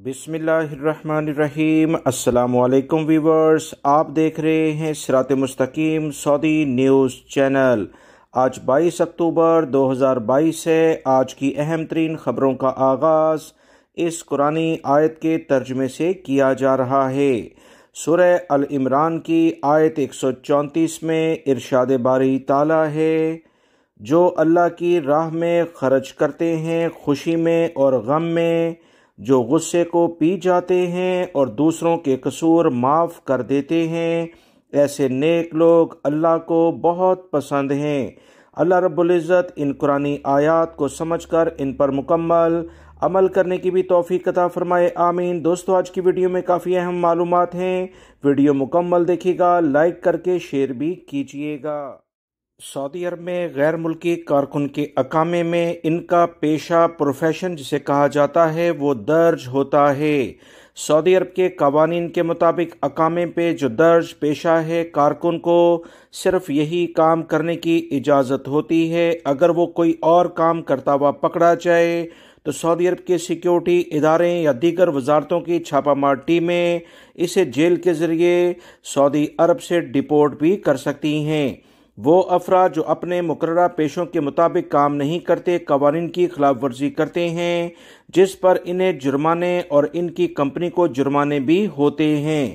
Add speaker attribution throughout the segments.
Speaker 1: बिसमीम अल्लाम वीवर्स आप देख रहे हैं सरात मस्तकीम सऊदी न्यूज़ चैनल आज 22 अक्टूबर 2022 है आज की अहम तरीन ख़बरों का आगाज़ इस कुरानी आयत के तर्जमे से किया जा रहा है सुरह अल इमरान की आयत 134 में इरशाद बारी ताला है जो अल्लाह की राह में खर्च करते हैं खुशी में और गम में जो गुस्से को पी जाते हैं और दूसरों के कसूर माफ़ कर देते हैं ऐसे नेक लोग अल्लाह को बहुत पसंद हैं अल्लाह रब्ज़त इन कुरानी आयात को समझ कर इन पर मुकम्मल अमल करने की भी तोफ़ी कता फ़रमाए आमीन दोस्तों आज की वीडियो में काफ़ी अहम मालूम हैं वीडियो मुकम्मल देखिएगा लाइक करके शेयर भी कीजिएगा सऊदी अरब में गैर मुल्की कारकुन के अकामे में इनका पेशा प्रोफेशन जिसे कहा जाता है वो दर्ज होता है सऊदी अरब के कवानीन के मुताबिक अकामे पे जो दर्ज पेशा है कारकुन को सिर्फ यही काम करने की इजाज़त होती है अगर वो कोई और काम करता हुआ पकड़ा जाए तो सऊदी अरब के सिक्योरिटी इदारे या दीगर वजारतों की छापामार टीमें इसे जेल के ज़रिए सऊदी अरब से डिपोर्ट भी कर सकती हैं वो अफरा जो अपने मुकर्रा पेशों के मुताबिक काम नहीं करते कवानीन की खिलाफ वर्जी करते हैं जिस पर इन्हें जुर्माने और इनकी कंपनी को जुर्माने भी होते हैं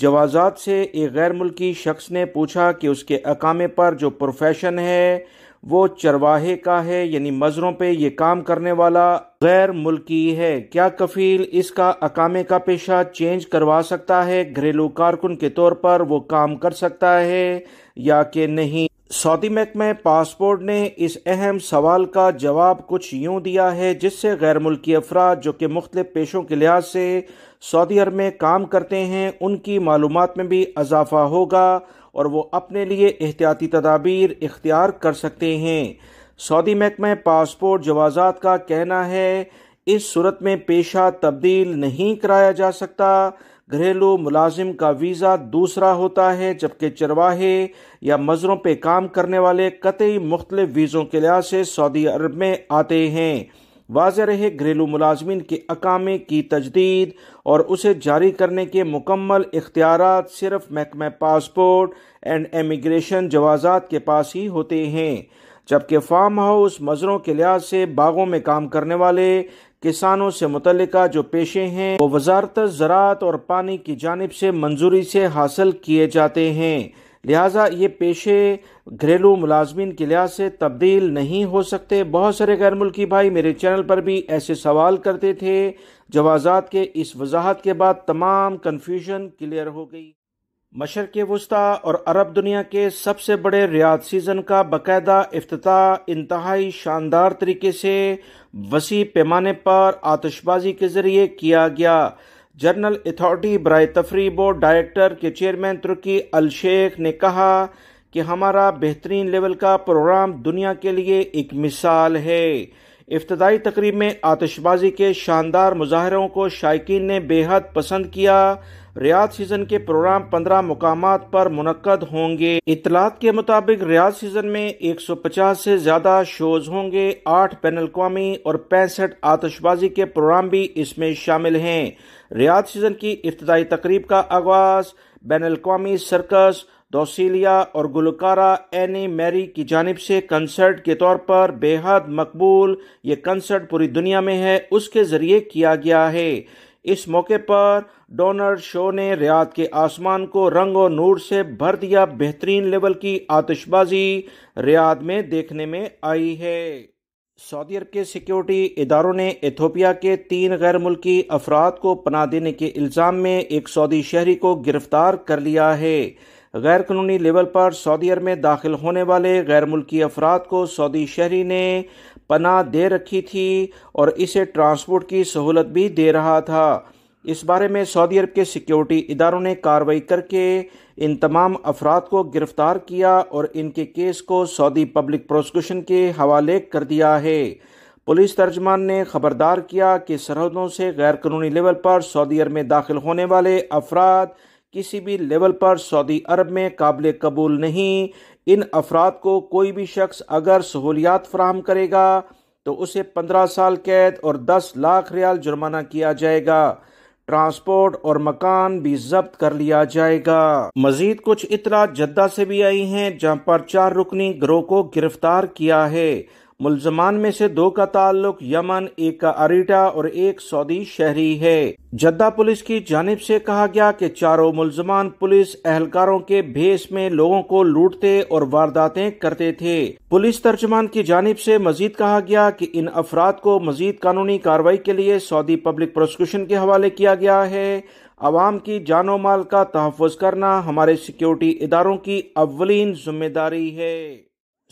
Speaker 1: जवाजात से एक गैर मुल्की शख्स ने पूछा कि उसके अकामे पर जो प्रोफेशन है वो चरवाहे का है यानी मज़रों पे ये काम करने वाला गैर मुल्की है क्या कफील इसका अकामे का पेशा चेंज करवा सकता है घरेलू कारकुन के तौर पर वो काम कर सकता है या कि नहीं सऊदी महकमे पासपोर्ट ने इस अहम सवाल का जवाब कुछ यूं दिया है जिससे गैर मुल्की अफराद जो कि मुख्तलिफ पेशों के लिहाज से सऊदी अरब में काम करते हैं उनकी मालूम में भी इजाफा होगा और वो अपने लिए एहतियाती तदाबीर इख्तियार कर सकते हैं सऊदी महकमे पासपोर्ट जवाजात का कहना है इस सूरत में पेशा तब्दील नहीं कराया जा सकता घरेलू मुलाजिम का वीज़ा दूसरा होता है जबकि चरवाहे या मज़रों पे काम करने वाले कतई मुख्तलिफ वीज़ों के लिहाज से सऊदी अरब में आते हैं वाज रहे घरेलू मुलाजमन के अकामे की तजदीद और उसे जारी करने के मुकम्मल इख्तियार सिर्फ महकमे पासपोर्ट एंड एमिग्रेशन जवाजात के पास ही होते हैं जबकि फार्म हाउस मजरों के लिहाज से बागों में काम करने वाले किसानों से मुतल जो पेशे हैं वो वजारत ज़रात और पानी की जानब से मंजूरी से हासिल किए जाते हैं लिहाजा ये पेशे घरेलू मुलाजमीन के लिहाज से तब्दील नहीं हो सकते बहुत सारे गैर मुल्की भाई मेरे चैनल पर भी ऐसे सवाल करते थे जवाजात के इस वजाहत के बाद तमाम कन्फ्यूजन क्लियर हो गई मशरक़ वस्ती और अरब दुनिया के सबसे बड़े रियाद सीज़न का बाकायदा अफ्ताह इंतहाई शानदार तरीके से वसी पैमाने पर आतिशबाजी के ज़रिए किया गया जनरल अथॉरिटी बरए तफरी बोर्ड डायरेक्टर के चेयरमैन तुर्की अल शेख ने कहा कि हमारा बेहतरीन लेवल का प्रोग्राम दुनिया के लिए एक मिसाल है इब्तदाई तकरीब में आतिशबाजी के शानदार मुजाहरों को शायकीन ने बेहद पसंद किया रियाद सीजन के प्रोग्राम पंद्रह मकाम पर मुनद होंगे इतलात के मुताबिक रियाद सीजन में एक सौ पचास से ज्यादा शोज होंगे आठ पैनल कौमी और पैंसठ आतिशबाजी के प्रोग्राम भी इसमें शामिल हैं रियाद सीजन की इब्तदाई तकरीब का आगाज बैन अवी सर्कस दोसीलिया और गुलकारा एनी मैरी की जानब से कंसर्ट के तौर पर बेहद मकबूल ये कंसर्ट पूरी दुनिया में है उसके ज़रिए किया गया है इस मौके पर डोनर शो ने रियाद के आसमान को रंग और नूर से भर दिया बेहतरीन लेवल की आतिशबाजी रियाद में देखने में आई है सऊदी अरब के सिक्योरिटी इदारों ने एथोपिया के तीन गैर मुल्की अफराद को पनाह देने के इल्ज़ाम में एक सऊदी शहरी को गिरफ्तार कर लिया है गैर कानूनी लेवल पर सऊदी अरब में दाखिल होने वाले गैर मुल्की अफराद को सऊदी शहरी ने पनाह दे रखी थी और इसे ट्रांसपोर्ट की सहूलत भी दे रहा था इस बारे में सऊदी अरब के सिक्योरिटी इदारों ने कार्रवाई करके इन तमाम अफराद को गिरफ्तार किया और इनके केस को सऊदी पब्लिक प्रोसिक्यूशन के हवाले कर दिया है पुलिस तर्जमान ने खबरदार किया कि सरहदों से गैर कानूनी लेवल पर सऊदी अरब में दाखिल होने वाले अफराद किसी भी लेवल पर सऊदी अरब में काबिल कबूल नहीं इन अफराद को कोई भी शख्स अगर सहूलियात फ्राहम करेगा तो उसे पंद्रह साल कैद और दस लाख रियाल जुर्माना किया जाएगा ट्रांसपोर्ट और मकान भी जब्त कर लिया जाएगा मजीद कुछ इतला जद्दा से भी आई हैं जहां पर चार रुकनी ग्रोह को गिरफ्तार किया है मुलजमान में से दो का ताल्लुक यमन एक का अरीटा और एक सऊदी शहरी है जद्दा पुलिस की जानब से कहा गया कि चारों मुलजमान पुलिस एहलकारों के भेस में लोगों को लूटते और वारदातें करते थे पुलिस तर्जमान की जानब से मजीद कहा गया कि इन अफराद को मजीद कानूनी कार्रवाई के लिए सऊदी पब्लिक प्रोसिक्यूशन के हवाले किया गया है आवाम की जानो माल का तहफ़ करना हमारे सिक्योरिटी इदारों की अवलिन जिम्मेदारी है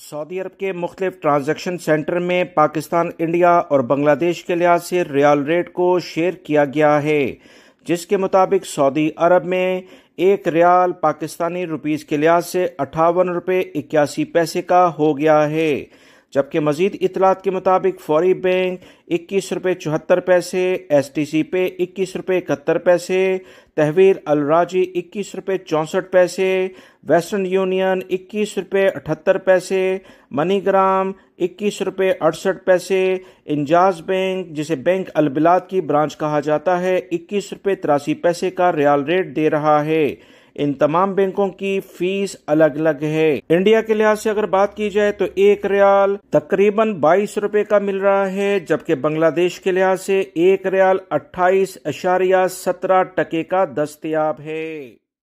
Speaker 1: सऊदी अरब के मुख्तफ ट्रांजेक्शन सेंटर में पाकिस्तान इंडिया और बांग्लादेश के लिहाज से रियाल रेट को शेयर किया गया है जिसके मुताबिक सऊदी अरब में एक रियाल पाकिस्तानी रुपीज़ के लिहाज से अट्ठावन रुपये इक्यासी पैसे का हो गया है जबकि मजीद इतलात के मुताबिक फौरी बैंक इक्कीस रुपये चौहत्तर पैसे एस टी सी पे इक्कीस रुपये इकहत्तर पैसे तहवीर अलराजी इक्कीस रुपये चौंसठ पैसे वेस्टर्न यूनियन इक्कीस रुपये अठहत्तर पैसे मनीग्राम इक्कीस रुपये अड़सठ पैसे इंजाज बैंक जिसे बैंक अलबिलात की ब्रांच कहा जाता है इक्कीस रुपये तिरासी पैसे का रियाल रेट दे रहा है इन तमाम बैंकों की फीस अलग अलग है इंडिया के लिहाज से अगर बात की जाए तो एक रियाल तकरीबन बाईस रुपए का मिल रहा है जबकि बांग्लादेश के लिहाज से एक रियाल अट्ठाईस अशारिया सत्रह टके का दस्तियाब है